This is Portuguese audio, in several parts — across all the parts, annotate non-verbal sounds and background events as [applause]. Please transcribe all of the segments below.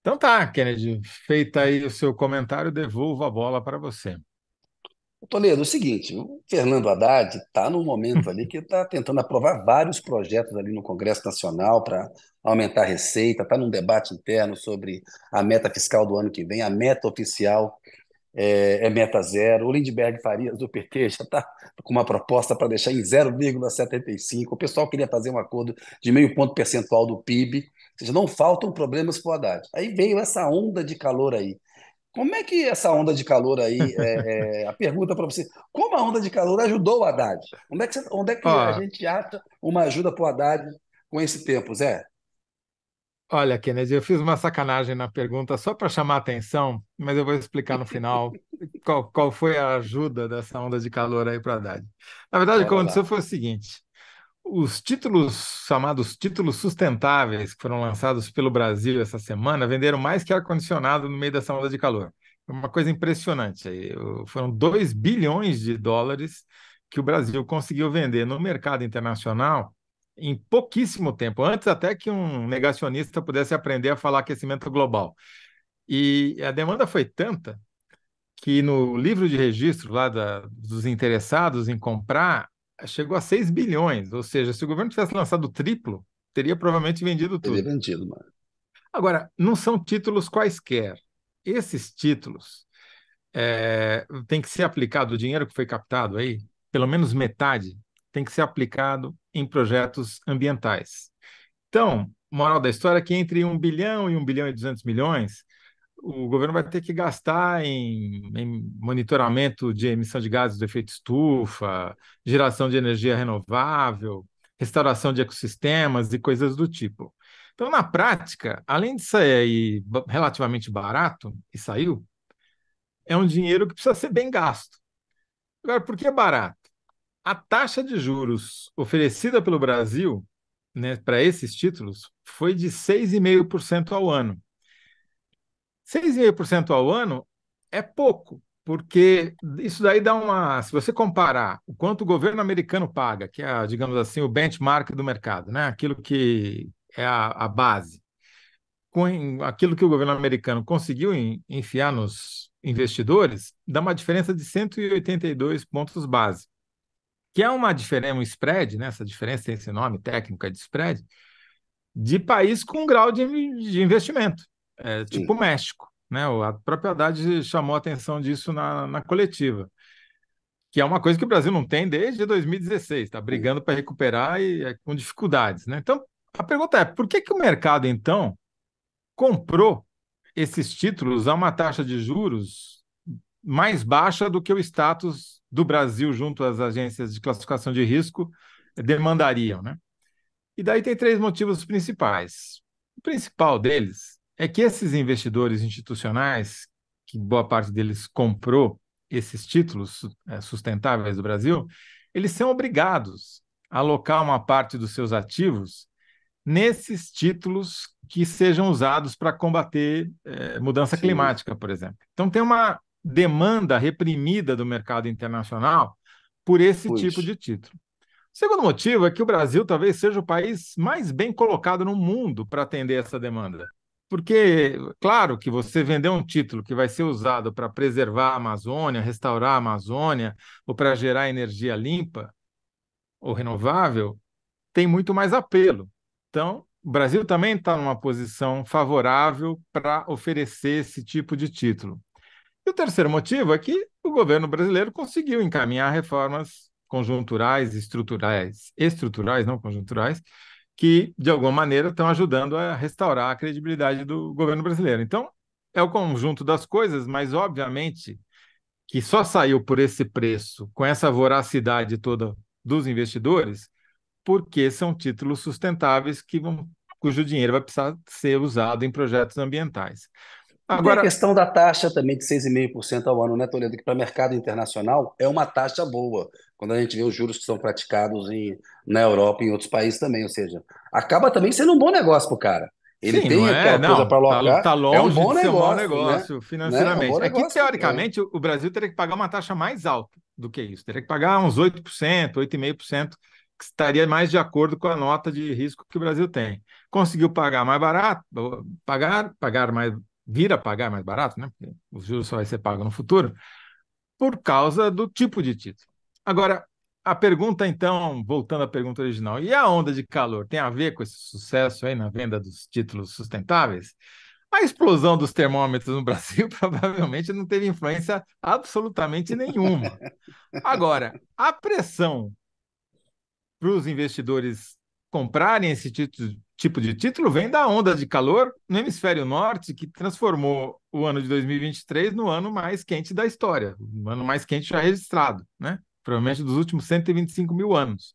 Então tá, Kennedy, feita aí o seu comentário, devolvo a bola para você. Toledo, é o seguinte, o Fernando Haddad está num momento ali que está tentando aprovar vários projetos ali no Congresso Nacional para aumentar a receita, está num debate interno sobre a meta fiscal do ano que vem, a meta oficial é, é meta zero. O Lindbergh Farias, do PT, já está com uma proposta para deixar em 0,75. O pessoal queria fazer um acordo de meio ponto percentual do PIB seja, não faltam problemas para o Haddad. Aí veio essa onda de calor aí. Como é que essa onda de calor aí, é, é, a pergunta para você, como a onda de calor ajudou o Haddad? Onde é que, você, onde é que ah. a gente acha uma ajuda para o Haddad com esse tempo, Zé? Olha, Kennedy, eu fiz uma sacanagem na pergunta só para chamar atenção, mas eu vou explicar no final qual, qual foi a ajuda dessa onda de calor aí para Haddad. Na verdade, o que aconteceu foi o seguinte: os títulos, chamados títulos sustentáveis, que foram lançados pelo Brasil essa semana, venderam mais que ar-condicionado no meio dessa onda de calor. É uma coisa impressionante. Foram 2 bilhões de dólares que o Brasil conseguiu vender no mercado internacional em pouquíssimo tempo, antes até que um negacionista pudesse aprender a falar aquecimento global. E a demanda foi tanta que no livro de registro lá da, dos interessados em comprar, chegou a 6 bilhões. Ou seja, se o governo tivesse lançado o triplo, teria provavelmente vendido tudo. Teria vendido, mano. Agora, não são títulos quaisquer. Esses títulos é, tem que ser aplicado, o dinheiro que foi captado aí, pelo menos metade, tem que ser aplicado em projetos ambientais. Então, moral da história é que entre 1 bilhão e 1 bilhão e 200 milhões, o governo vai ter que gastar em, em, monitoramento de emissão de gases do efeito estufa, geração de energia renovável, restauração de ecossistemas e coisas do tipo. Então, na prática, além de sair relativamente barato, e saiu, é um dinheiro que precisa ser bem gasto. Agora, por que é barato? A taxa de juros oferecida pelo Brasil né, para esses títulos foi de 6,5% ao ano. 6,5% ao ano é pouco, porque isso daí dá uma. Se você comparar o quanto o governo americano paga, que é, digamos assim, o benchmark do mercado, né? aquilo que é a, a base, com aquilo que o governo americano conseguiu enfiar nos investidores, dá uma diferença de 182 pontos base, que é uma diferença, um spread, né? essa diferença tem esse nome técnico é de spread, de país com grau de, de investimento é, tipo Sim. México. Né? A própria Haddad chamou a atenção disso na, na coletiva que é uma coisa que o Brasil não tem desde 2016, está brigando para recuperar e é com dificuldades. Né? Então, a pergunta é: por que, que o mercado, então, comprou esses títulos a uma taxa de juros mais baixa do que o status do Brasil junto às agências de classificação de risco demandariam? Né? E daí tem três motivos principais. O principal deles é que esses investidores institucionais, que boa parte deles comprou esses títulos é, sustentáveis do Brasil, eles são obrigados a alocar uma parte dos seus ativos nesses títulos que sejam usados para combater é, mudança Sim. climática, por exemplo. Então, tem uma demanda reprimida do mercado internacional por esse Puxa. tipo de título. O segundo motivo é que o Brasil talvez seja o país mais bem colocado no mundo para atender essa demanda. Porque, claro, que você vender um título que vai ser usado para preservar a Amazônia, restaurar a Amazônia, ou para gerar energia limpa ou renovável, tem muito mais apelo. Então, o Brasil também está numa posição favorável para oferecer esse tipo de título. E o terceiro motivo é que o governo brasileiro conseguiu encaminhar reformas conjunturais, estruturais, estruturais, não conjunturais, que, de alguma maneira, estão ajudando a restaurar a credibilidade do governo brasileiro. Então, é o conjunto das coisas, mas, obviamente, que só saiu por esse preço, com essa voracidade toda dos investidores, porque são títulos sustentáveis que vão, cujo dinheiro vai precisar ser usado em projetos ambientais. Ah, agora, a questão da taxa também de 6,5% ao ano, né, Toledo? Que para mercado internacional é uma taxa boa, quando a gente vê os juros que são praticados em, na Europa e em outros países também. Ou seja, acaba também sendo um bom negócio para o cara. Ele Sim, tem não é, aquela coisa para alocar. tá longe tá é um bom de ser negócio, um bom negócio né? financeiramente. Né? É, um negócio, é, que, teoricamente, é. o Brasil teria que pagar uma taxa mais alta do que isso. Teria que pagar uns 8%, 8,5%, que estaria mais de acordo com a nota de risco que o Brasil tem. Conseguiu pagar mais barato, pagar, pagar mais vir a pagar é mais barato, né? Porque juros só vai ser pago no futuro, por causa do tipo de título. Agora, a pergunta, então, voltando à pergunta original, e a onda de calor tem a ver com esse sucesso aí na venda dos títulos sustentáveis? A explosão dos termômetros no [laughs] Brasil provavelmente não teve influência absolutamente nenhuma. Agora, a pressão para os investidores comprarem esse título, tipo de título vem da onda de calor no hemisfério norte, que transformou o ano de 2023 no ano mais quente da história, o ano mais quente já registrado, né? Provavelmente dos últimos 125 mil anos.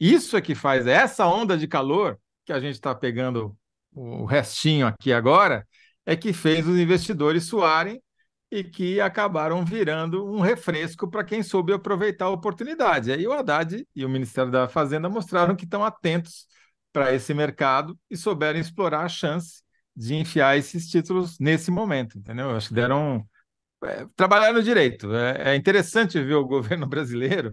Isso é que faz essa onda de calor que a gente está pegando o restinho aqui agora, é que fez os investidores suarem e que acabaram virando um refresco para quem soube aproveitar a oportunidade. Aí o Haddad e o Ministério da Fazenda mostraram que estão atentos para esse mercado e souberam explorar a chance de enfiar esses títulos nesse momento, entendeu? acho que deram. É, trabalharam direito. É, é, interessante ver o [laughs] governo brasileiro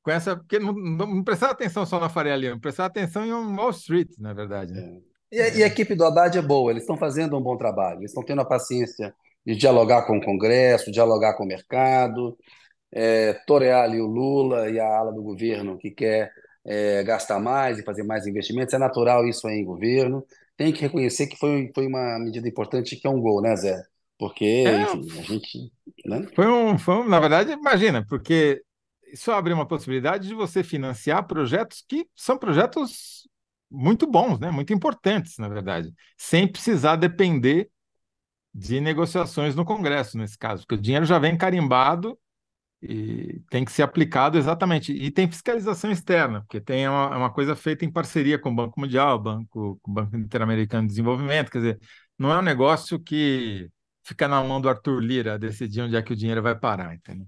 com essa. Porque não, não, não atenção só na Faria Lima, prestar atenção em Wall Street, na verdade. Né? É. E, a, e a equipe do Abad é boa, eles estão fazendo um bom trabalho, eles estão tendo a paciência de dialogar com o Congresso, dialogar com o mercado, é, torear ali o Lula e a ala do governo que quer é, gastar mais e fazer mais investimentos. É natural isso aí em governo. Tem que reconhecer que foi, foi uma medida importante que é um gol, né, Zé? Porque é, enfim, a gente. Né? Foi, um, foi um, na verdade, imagina, porque isso abre uma possibilidade de você financiar projetos que são projetos muito bons, né? muito importantes, na verdade, sem precisar depender de negociações no Congresso, nesse caso, porque o dinheiro já vem carimbado e tem que ser aplicado exatamente. E tem fiscalização externa, porque tem uma, uma coisa feita em parceria com o Banco Mundial, Banco, com o Banco Interamericano de Desenvolvimento. Quer dizer, não é um negócio que fica na mão do Arthur Lira decidir onde é que o dinheiro vai parar, entendeu?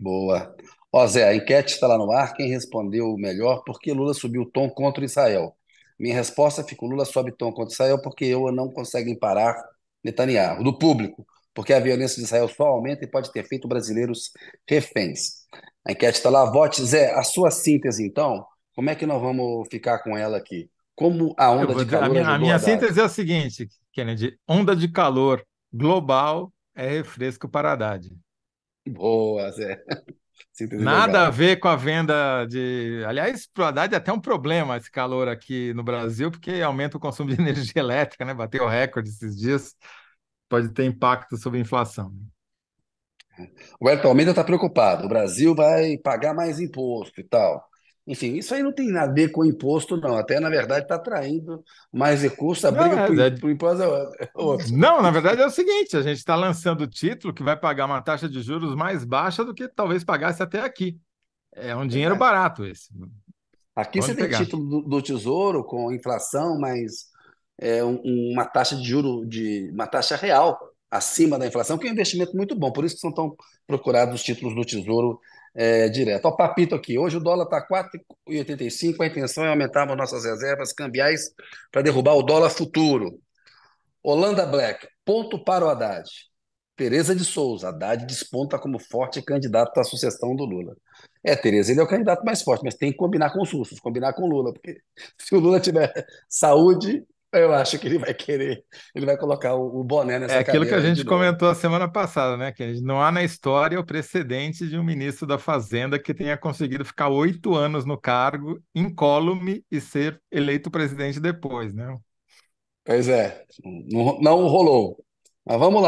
Boa. Ó, Zé, a enquete está lá no ar. Quem respondeu melhor? Por que Lula subiu o tom contra Israel? Minha resposta ficou: é Lula sobe tom contra Israel porque eu não conseguem parar Netanyahu. Do público, porque a violência de Israel só aumenta e pode ter feito brasileiros reféns. A enquete está lá. Vote, Zé, a sua síntese, então, como é que nós vamos ficar com ela aqui? Como a onda de calor. A é minha, a minha a síntese é a seguinte, Kennedy: onda de calor global é refresco para Haddad. Boa, Zé. [laughs] Síntese Nada legal. a ver com a venda de. Aliás, para o Haddad é até um problema esse calor aqui no Brasil, porque aumenta o consumo de [laughs] energia elétrica, né? Bateu recorde esses dias pode ter impacto sobre a inflação. Né? O Elton Almeida está preocupado, o Brasil vai pagar mais imposto e tal. Enfim, isso aí não tem nada a ver com imposto, não. Até, na verdade, está traindo mais recursos, a briga para o é imposto é outra. Não, na verdade é o seguinte, a gente está lançando o título que vai pagar uma taxa de juros mais baixa do que talvez pagasse até aqui. É um dinheiro é. barato esse. Aqui Pode você pegar. tem título do, do, Tesouro com inflação mais é, um, uma taxa de juro de uma taxa real acima da inflação, que é um investimento muito bom. Por isso que são tão procurados os títulos do Tesouro é, direto. Ó, papito aqui, hoje o dólar está 4,85, a intenção é as nossas reservas cambiais para derrubar o dólar futuro. Holanda Black, ponto para o Haddad. Tereza de Souza, Haddad desponta como forte candidato à sucessão do Lula. É, Tereza, ele é o candidato mais forte, mas tem que combinar com os russos, combinar com o Lula, porque [laughs] se o Lula tiver saúde, eu acho que ele vai querer, ele vai colocar o, boné é nessa É aquilo que a gente comentou a semana passada, né? Que não há na história o precedente de um ministro da Fazenda que tenha conseguido ficar oito anos no cargo, incólume e ser eleito presidente depois, né? Pois é, não, não rolou. Mas vamos lá.